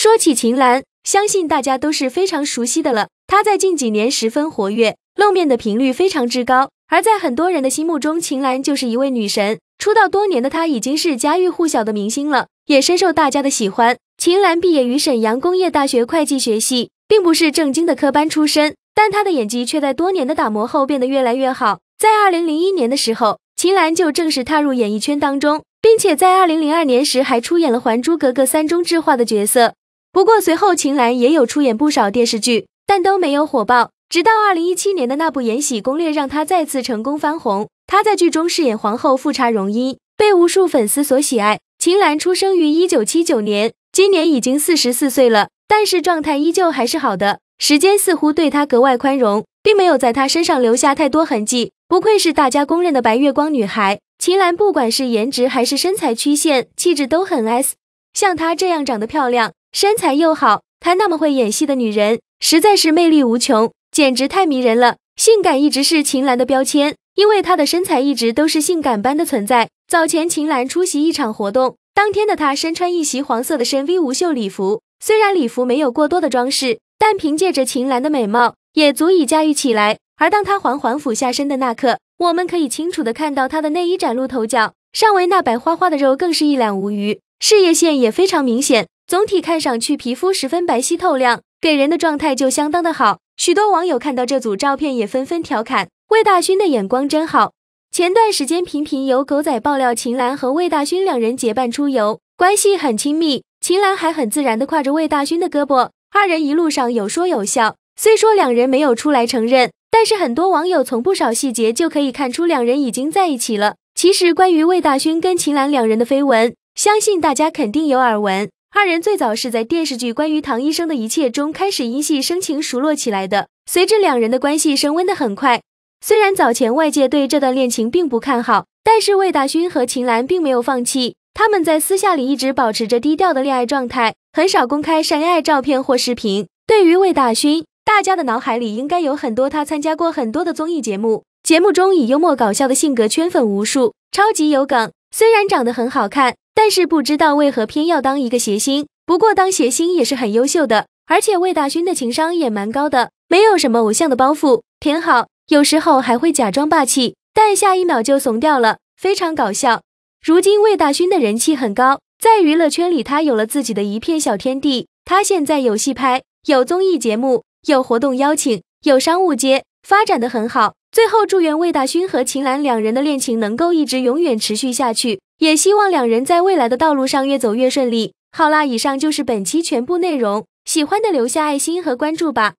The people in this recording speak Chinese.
说起秦岚，相信大家都是非常熟悉的了。她在近几年十分活跃，露面的频率非常之高。而在很多人的心目中，秦岚就是一位女神。出道多年的她已经是家喻户晓的明星了，也深受大家的喜欢。秦岚毕业于沈阳工业大学会计学系，并不是正经的科班出身，但她的演技却在多年的打磨后变得越来越好。在二零零一年的时候，秦岚就正式踏入演艺圈当中，并且在二零零二年时还出演了《还珠格格》三中智化的角色。不过随后，秦岚也有出演不少电视剧，但都没有火爆。直到二零一七年的那部《延禧攻略》，让她再次成功翻红。她在剧中饰演皇后富察容音，被无数粉丝所喜爱。秦岚出生于一九七九年，今年已经四十四岁了，但是状态依旧还是好的。时间似乎对她格外宽容，并没有在她身上留下太多痕迹。不愧是大家公认的白月光女孩，秦岚不管是颜值还是身材曲线、气质都很 S。像她这样长得漂亮。身材又好，她那么会演戏的女人，实在是魅力无穷，简直太迷人了。性感一直是秦岚的标签，因为她的身材一直都是性感般的存在。早前秦岚出席一场活动，当天的她身穿一袭黄色的深 V 无袖礼服，虽然礼服没有过多的装饰，但凭借着秦岚的美貌，也足以驾驭起来。而当她缓缓俯下身的那刻，我们可以清楚的看到她的内衣崭露头角，上围那白花花的肉更是一览无余，事业线也非常明显。总体看上去皮肤十分白皙透亮，给人的状态就相当的好。许多网友看到这组照片也纷纷调侃魏大勋的眼光真好。前段时间频频有狗仔爆料秦岚和魏大勋两人结伴出游，关系很亲密。秦岚还很自然的挎着魏大勋的胳膊，二人一路上有说有笑。虽说两人没有出来承认，但是很多网友从不少细节就可以看出两人已经在一起了。其实关于魏大勋跟秦岚两人的绯闻，相信大家肯定有耳闻。二人最早是在电视剧《关于唐医生的一切》中开始因戏生情熟络起来的。随着两人的关系升温的很快，虽然早前外界对这段恋情并不看好，但是魏大勋和秦岚并没有放弃。他们在私下里一直保持着低调的恋爱状态，很少公开晒爱照片或视频。对于魏大勋，大家的脑海里应该有很多他参加过很多的综艺节目，节目中以幽默搞笑的性格圈粉无数，超级有梗。虽然长得很好看。但是不知道为何偏要当一个谐星，不过当谐星也是很优秀的，而且魏大勋的情商也蛮高的，没有什么偶像的包袱，挺好。有时候还会假装霸气，但下一秒就怂掉了，非常搞笑。如今魏大勋的人气很高，在娱乐圈里他有了自己的一片小天地。他现在有戏拍，有综艺节目，有活动邀请，有商务接，发展的很好。最后，祝愿魏大勋和秦岚两人的恋情能够一直永远持续下去，也希望两人在未来的道路上越走越顺利。好啦，以上就是本期全部内容，喜欢的留下爱心和关注吧。